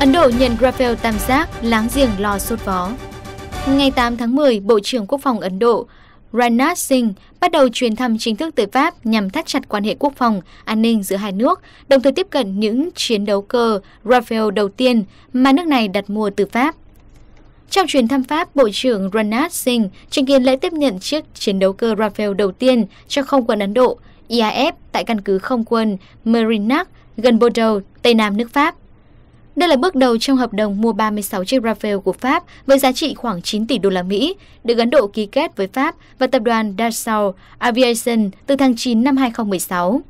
Ấn Độ nhận Rafael tam giác, láng giềng lo sốt vó. Ngày 8 tháng 10, Bộ trưởng Quốc phòng Ấn Độ Rajnath Singh bắt đầu chuyến thăm chính thức tới Pháp nhằm thắt chặt quan hệ quốc phòng, an ninh giữa hai nước, đồng thời tiếp cận những chiến đấu cơ Rafael đầu tiên mà nước này đặt mua từ Pháp. Trong chuyến thăm Pháp, Bộ trưởng Rajnath Singh chứng kiến lễ tiếp nhận chiếc chiến đấu cơ Rafael đầu tiên cho không quân Ấn Độ, IAF tại căn cứ không quân Merinac gần Bordeaux, Tây Nam nước Pháp. Đây là bước đầu trong hợp đồng mua 36 chiếc Rafale của Pháp với giá trị khoảng 9 tỷ đô la Mỹ, được Ấn Độ ký kết với Pháp và tập đoàn Dassault Aviation từ tháng 9 năm 2016.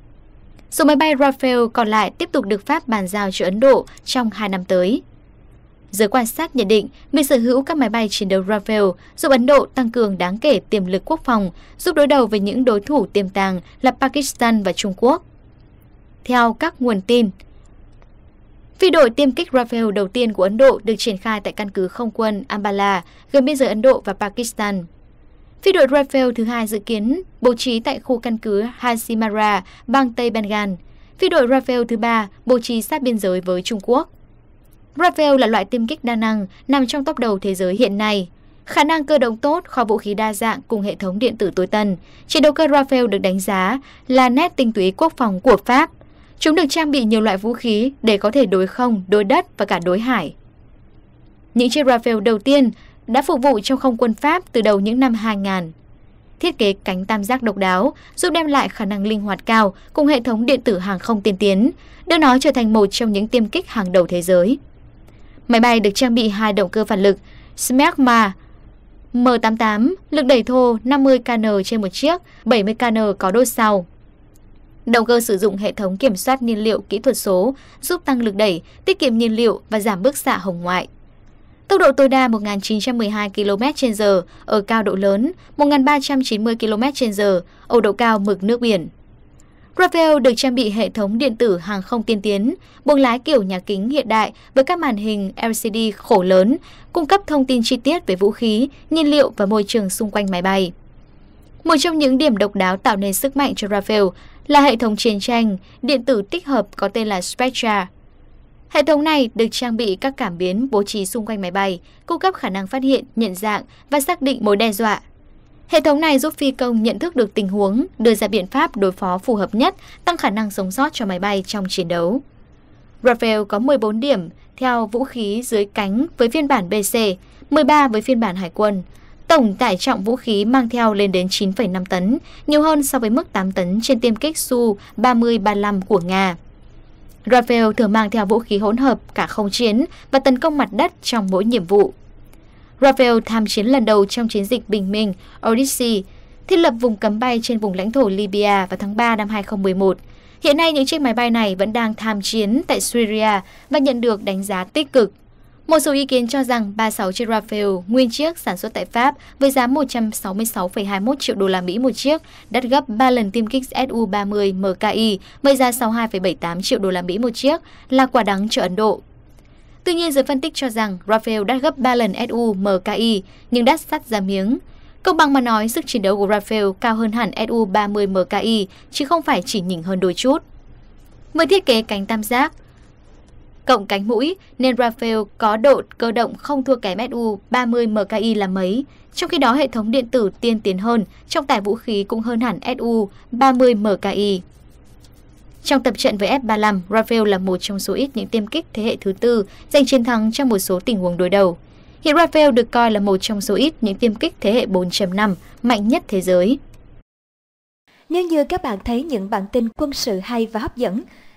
Số máy bay Rafale còn lại tiếp tục được Pháp bàn giao cho Ấn Độ trong 2 năm tới. Giới quan sát nhận định, việc sở hữu các máy bay chiến đấu Rafale giúp Ấn Độ tăng cường đáng kể tiềm lực quốc phòng, giúp đối đầu với những đối thủ tiềm tàng là Pakistan và Trung Quốc. Theo các nguồn tin, Phi đội tiêm kích Rafale đầu tiên của Ấn Độ được triển khai tại căn cứ không quân Ambala gần biên giới Ấn Độ và Pakistan. Phi đội Rafale thứ hai dự kiến bố trí tại khu căn cứ Hashimara, bang Tây Bengal. Phi đội Rafale thứ ba bố trí sát biên giới với Trung Quốc. Rafale là loại tiêm kích đa năng nằm trong top đầu thế giới hiện nay. Khả năng cơ động tốt, kho vũ khí đa dạng cùng hệ thống điện tử tối tân. Chiến đấu cơ Rafale được đánh giá là nét tinh túy quốc phòng của Pháp Chúng được trang bị nhiều loại vũ khí để có thể đối không, đối đất và cả đối hải. Những chiếc Rafale đầu tiên đã phục vụ trong không quân Pháp từ đầu những năm 2000. Thiết kế cánh tam giác độc đáo giúp đem lại khả năng linh hoạt cao cùng hệ thống điện tử hàng không tiên tiến, đưa nó trở thành một trong những tiêm kích hàng đầu thế giới. Máy bay được trang bị hai động cơ phản lực Smerma M88 lực đẩy thô 50 kn trên một chiếc, 70 kn có đôi sau. Động cơ sử dụng hệ thống kiểm soát nhiên liệu kỹ thuật số giúp tăng lực đẩy, tiết kiệm nhiên liệu và giảm bức xạ hồng ngoại. Tốc độ tối đa 1.912 km h ở cao độ lớn 1.390 km h ở độ cao mực nước biển. Rafael được trang bị hệ thống điện tử hàng không tiên tiến, buồng lái kiểu nhà kính hiện đại với các màn hình LCD khổ lớn, cung cấp thông tin chi tiết về vũ khí, nhiên liệu và môi trường xung quanh máy bay. Một trong những điểm độc đáo tạo nên sức mạnh cho Raphael là hệ thống chiến tranh điện tử tích hợp có tên là Spectra. Hệ thống này được trang bị các cảm biến bố trí xung quanh máy bay, cung cấp khả năng phát hiện, nhận dạng và xác định mối đe dọa. Hệ thống này giúp phi công nhận thức được tình huống, đưa ra biện pháp đối phó phù hợp nhất, tăng khả năng sống sót cho máy bay trong chiến đấu. Rafael có 14 điểm theo vũ khí dưới cánh với phiên bản BC, 13 với phiên bản hải quân, Tổng tải trọng vũ khí mang theo lên đến 9,5 tấn, nhiều hơn so với mức 8 tấn trên tiêm kích Su-30-35 của Nga. Rafael thường mang theo vũ khí hỗn hợp cả không chiến và tấn công mặt đất trong mỗi nhiệm vụ. Rafael tham chiến lần đầu trong chiến dịch Bình Minh, Odyssey, thiết lập vùng cấm bay trên vùng lãnh thổ Libya vào tháng 3 năm 2011. Hiện nay, những chiếc máy bay này vẫn đang tham chiến tại Syria và nhận được đánh giá tích cực một số ý kiến cho rằng 36 chiếc Rafael nguyên chiếc sản xuất tại Pháp với giá 166,21 triệu đô la Mỹ một chiếc, đắt gấp 3 lần tiêm kích SU-30 MKI với giá 62,78 triệu đô la Mỹ một chiếc là quả đắng cho Ấn Độ. Tuy nhiên, giới phân tích cho rằng Rafael đắt gấp 3 lần SU-MKI nhưng đắt sắt ra miếng. Công bằng mà nói, sức chiến đấu của Rafael cao hơn hẳn SU-30 MKI chứ không phải chỉ nhỉnh hơn đôi chút. Với thiết kế cánh tam giác, cộng cánh mũi nên Rafael có độ cơ động không thua kém SU 30 MKI là mấy. Trong khi đó hệ thống điện tử tiên tiến hơn, trong tải vũ khí cũng hơn hẳn SU 30 MKI. Trong tập trận với F-35, Rafael là một trong số ít những tiêm kích thế hệ thứ tư giành chiến thắng trong một số tình huống đối đầu. Hiện Rafael được coi là một trong số ít những tiêm kích thế hệ 4.5 mạnh nhất thế giới. Nếu như các bạn thấy những bản tin quân sự hay và hấp dẫn,